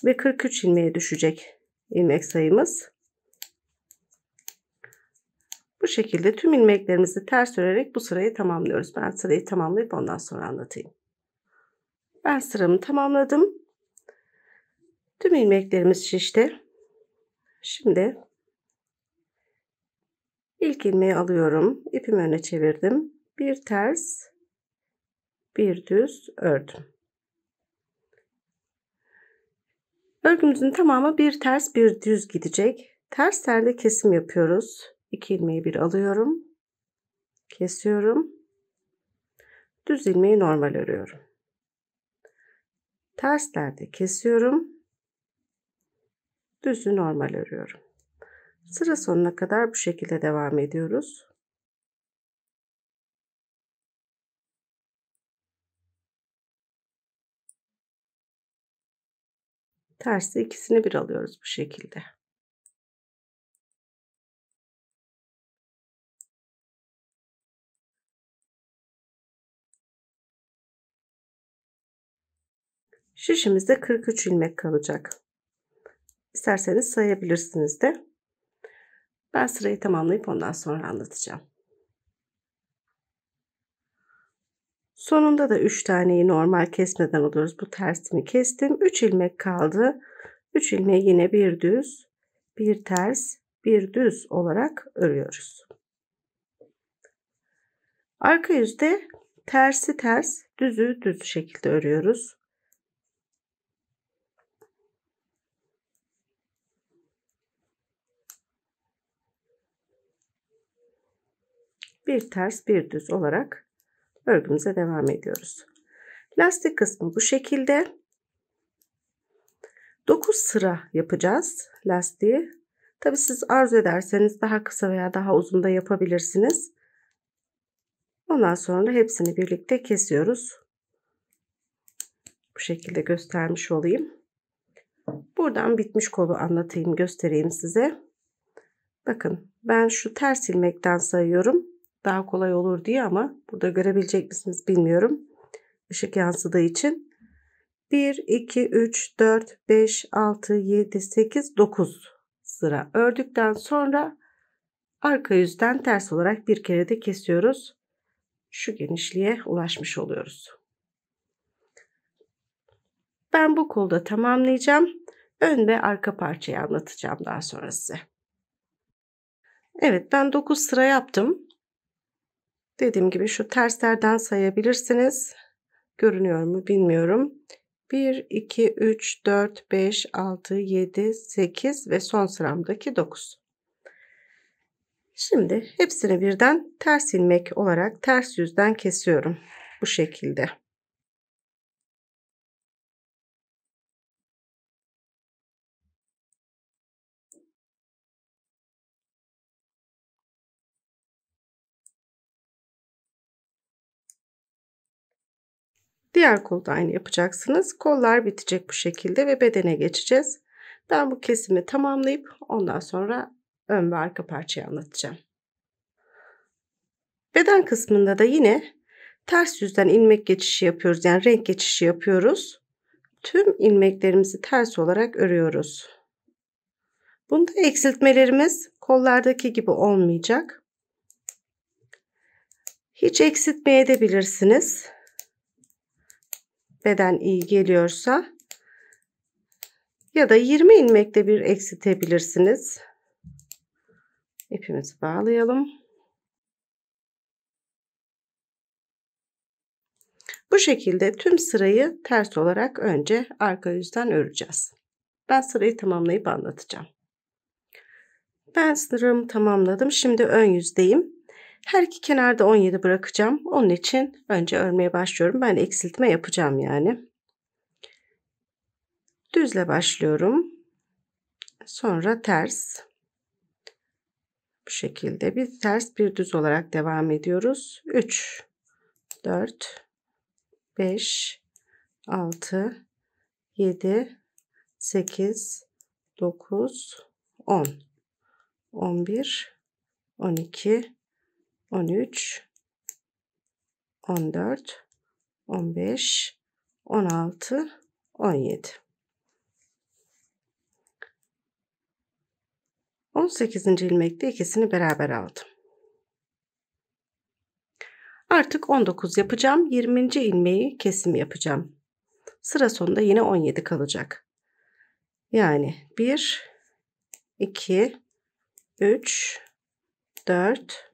Ve 43 ilmeğe düşecek ilmek sayımız. Bu şekilde tüm ilmeklerimizi ters örerek bu sırayı tamamlıyoruz. Ben sırayı tamamlayıp ondan sonra anlatayım. Ben sıramı tamamladım. Tüm ilmeklerimiz şişti. Şimdi İlk ilmeği alıyorum. İpimi öne çevirdim. Bir ters, bir düz ördüm. Örgümüzün tamamı bir ters bir düz gidecek. Terslerde kesim yapıyoruz. İki ilmeği bir alıyorum. Kesiyorum. Düz ilmeği normal örüyorum. Terslerde kesiyorum. Düzü normal örüyorum. Sıra sonuna kadar bu şekilde devam ediyoruz. Tersi ikisini bir alıyoruz bu şekilde. Şişimizde 43 ilmek kalacak. İsterseniz sayabilirsiniz de. Ben sırayı tamamlayıp ondan sonra anlatacağım. Sonunda da 3 taneyi normal kesmeden alıyoruz. Bu tersini kestim. 3 ilmek kaldı. 3 ilmeği yine bir düz, bir ters, bir düz olarak örüyoruz. Arka yüzde tersi ters, düzü düz şekilde örüyoruz. bir ters bir düz olarak örgümüze devam ediyoruz. Lastik kısmı bu şekilde. 9 sıra yapacağız lastiği. Tabi siz arzu ederseniz daha kısa veya daha uzun da yapabilirsiniz. Ondan sonra hepsini birlikte kesiyoruz. Bu şekilde göstermiş olayım. Buradan bitmiş kolu anlatayım, göstereyim size. Bakın ben şu ters ilmekten sayıyorum daha kolay olur diye ama burada görebilecek misiniz bilmiyorum. Işık yansıdığı için. 1, 2, 3, 4, 5, 6, 7, 8, 9 sıra ördükten sonra arka yüzden ters olarak bir kere de kesiyoruz. Şu genişliğe ulaşmış oluyoruz. Ben bu kolda tamamlayacağım. Ön ve arka parçayı anlatacağım daha sonra size. Evet ben 9 sıra yaptım. Dediğim gibi şu terslerden sayabilirsiniz. Görünüyor mu bilmiyorum. 1, 2, 3, 4, 5, 6, 7, 8 ve son sıramdaki 9. Şimdi hepsini birden ters ilmek olarak ters yüzden kesiyorum. Bu şekilde. Diğer kolda aynı yapacaksınız. Kollar bitecek bu şekilde ve bedene geçeceğiz. Ben bu kesimi tamamlayıp ondan sonra ön ve arka parçayı anlatacağım. Beden kısmında da yine ters yüzden ilmek geçişi yapıyoruz. Yani renk geçişi yapıyoruz. Tüm ilmeklerimizi ters olarak örüyoruz. Bunda eksiltmelerimiz kollardaki gibi olmayacak. Hiç eksiltmeye de bilirsiniz beden iyi geliyorsa ya da 20 ilmekte bir eksitebilirsiniz İpimizi bağlayalım. Bu şekilde tüm sırayı ters olarak önce arka yüzden öreceğiz. Ben sırayı tamamlayıp anlatacağım. Ben sıramı tamamladım. Şimdi ön yüzdeyim. Her iki kenarda 17 bırakacağım. Onun için önce örmeye başlıyorum. Ben eksiltme yapacağım yani. Düzle başlıyorum. Sonra ters. Bu şekilde bir ters bir düz olarak devam ediyoruz. 3, 4, 5, 6, 7, 8, 9, 10, 11, 12, 13, 14, 15, 16, 17. 18. ilmekte ikisini beraber aldım. Artık 19 yapacağım. 20. ilmeği kesim yapacağım. Sıra sonunda yine 17 kalacak. Yani 1 2 3 4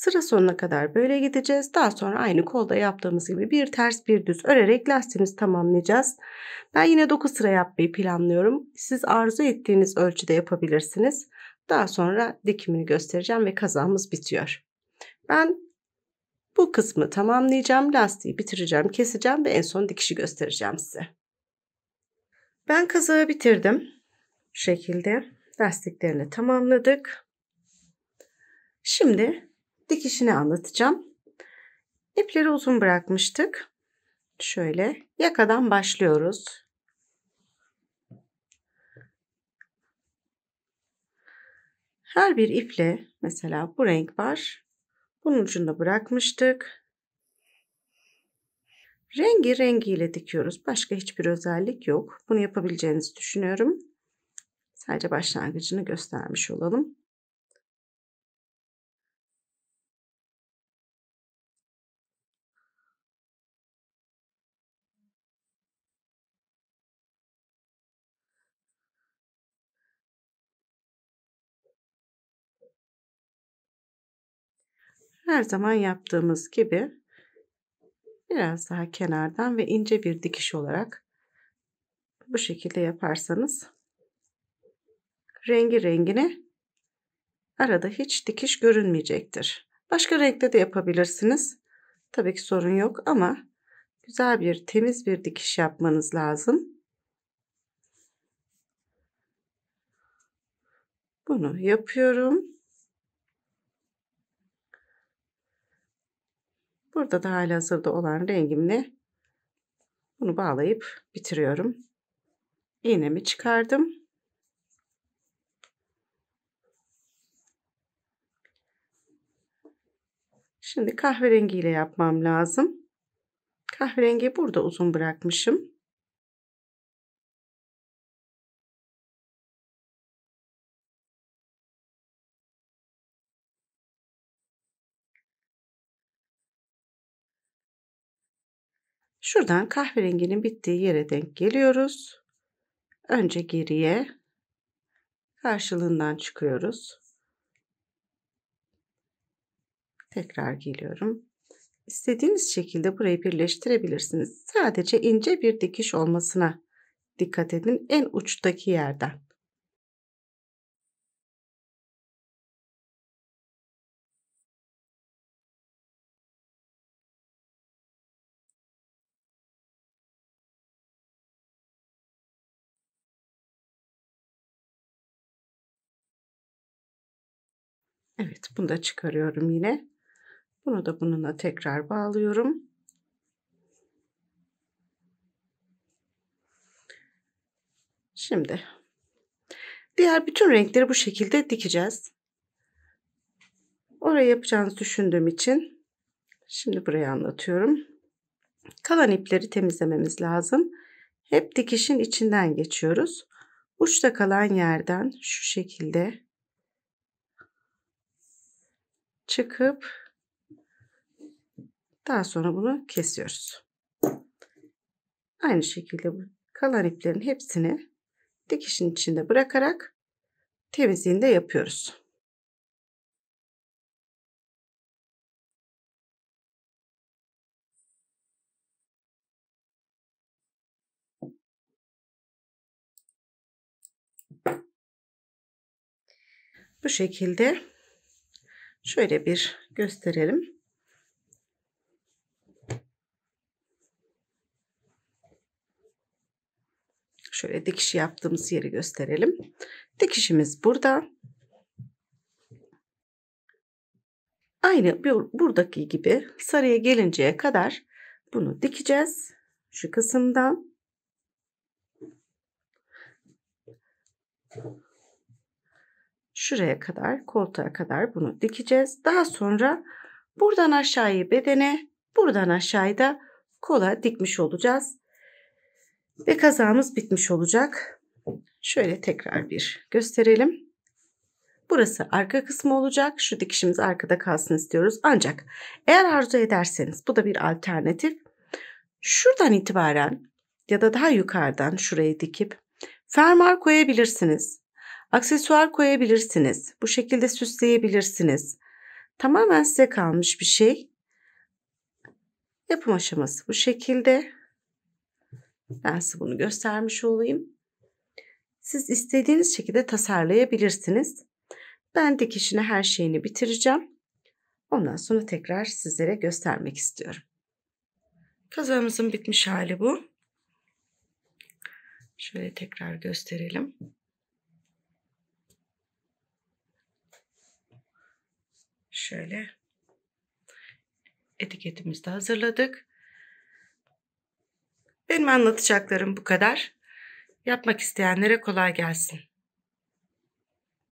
Sıra sonuna kadar böyle gideceğiz. Daha sonra aynı kolda yaptığımız gibi bir ters bir düz örerek lastiğimizi tamamlayacağız. Ben yine 9 sıra yapmayı planlıyorum. Siz arzu ettiğiniz ölçüde yapabilirsiniz. Daha sonra dikimini göstereceğim ve kazamız bitiyor. Ben bu kısmı tamamlayacağım. Lastiği bitireceğim, keseceğim ve en son dikişi göstereceğim size. Ben kazağı bitirdim. Bu şekilde lastiklerini tamamladık. Şimdi dikişini anlatacağım. İpleri uzun bırakmıştık. Şöyle yakadan başlıyoruz. Her bir iple mesela bu renk var. Bunun ucunda bırakmıştık. Rengi rengiyle dikiyoruz. Başka hiçbir özellik yok. Bunu yapabileceğinizi düşünüyorum. Sadece başlangıcını göstermiş olalım. her zaman yaptığımız gibi biraz daha kenardan ve ince bir dikiş olarak bu şekilde yaparsanız rengi rengine arada hiç dikiş görünmeyecektir. Başka renkte de yapabilirsiniz. Tabii ki sorun yok ama güzel bir temiz bir dikiş yapmanız lazım. Bunu yapıyorum. Burada da hala hazırda olan rengimle bunu bağlayıp bitiriyorum. İğnemi çıkardım. Şimdi kahverengiyle yapmam lazım. Kahverengi burada uzun bırakmışım. Şuradan kahverenginin bittiği yere denk geliyoruz. Önce geriye karşılığından çıkıyoruz. Tekrar geliyorum. İstediğiniz şekilde burayı birleştirebilirsiniz. Sadece ince bir dikiş olmasına dikkat edin en uçtaki yerden. Evet bunu da çıkarıyorum yine. Bunu da bununla tekrar bağlıyorum. Şimdi diğer bütün renkleri bu şekilde dikeceğiz. Oraya yapacağınızı düşündüğüm için şimdi buraya anlatıyorum. Kalan ipleri temizlememiz lazım. Hep dikişin içinden geçiyoruz. Uçta kalan yerden şu şekilde çıkıp daha sonra bunu kesiyoruz. Aynı şekilde bu kalan iplerin hepsini dikişin içinde bırakarak temizliğini de yapıyoruz. Bu şekilde Şöyle bir gösterelim. Şöyle dikiş yaptığımız yeri gösterelim. Dikişimiz burada. Aynı buradaki gibi sarıya gelinceye kadar bunu dikeceğiz. Şu kısımdan şuraya kadar koltuğa kadar bunu dikeceğiz. Daha sonra buradan aşağıyı bedene buradan aşağıda kola dikmiş olacağız. Ve kazağımız bitmiş olacak. Şöyle tekrar bir gösterelim. Burası arka kısmı olacak. Şu dikişimiz arkada kalsın istiyoruz. Ancak eğer arzu ederseniz bu da bir alternatif. Şuradan itibaren ya da daha yukarıdan şuraya dikip fermuar koyabilirsiniz. Aksesuar koyabilirsiniz. Bu şekilde süsleyebilirsiniz. Tamamen size kalmış bir şey. Yapım aşaması bu şekilde. Ben size bunu göstermiş olayım. Siz istediğiniz şekilde tasarlayabilirsiniz. Ben dikişine her şeyini bitireceğim. Ondan sonra tekrar sizlere göstermek istiyorum. Kazağımızın bitmiş hali bu. Şöyle tekrar gösterelim. Şöyle etiketimizi de hazırladık. Benim anlatacaklarım bu kadar. Yapmak isteyenlere kolay gelsin.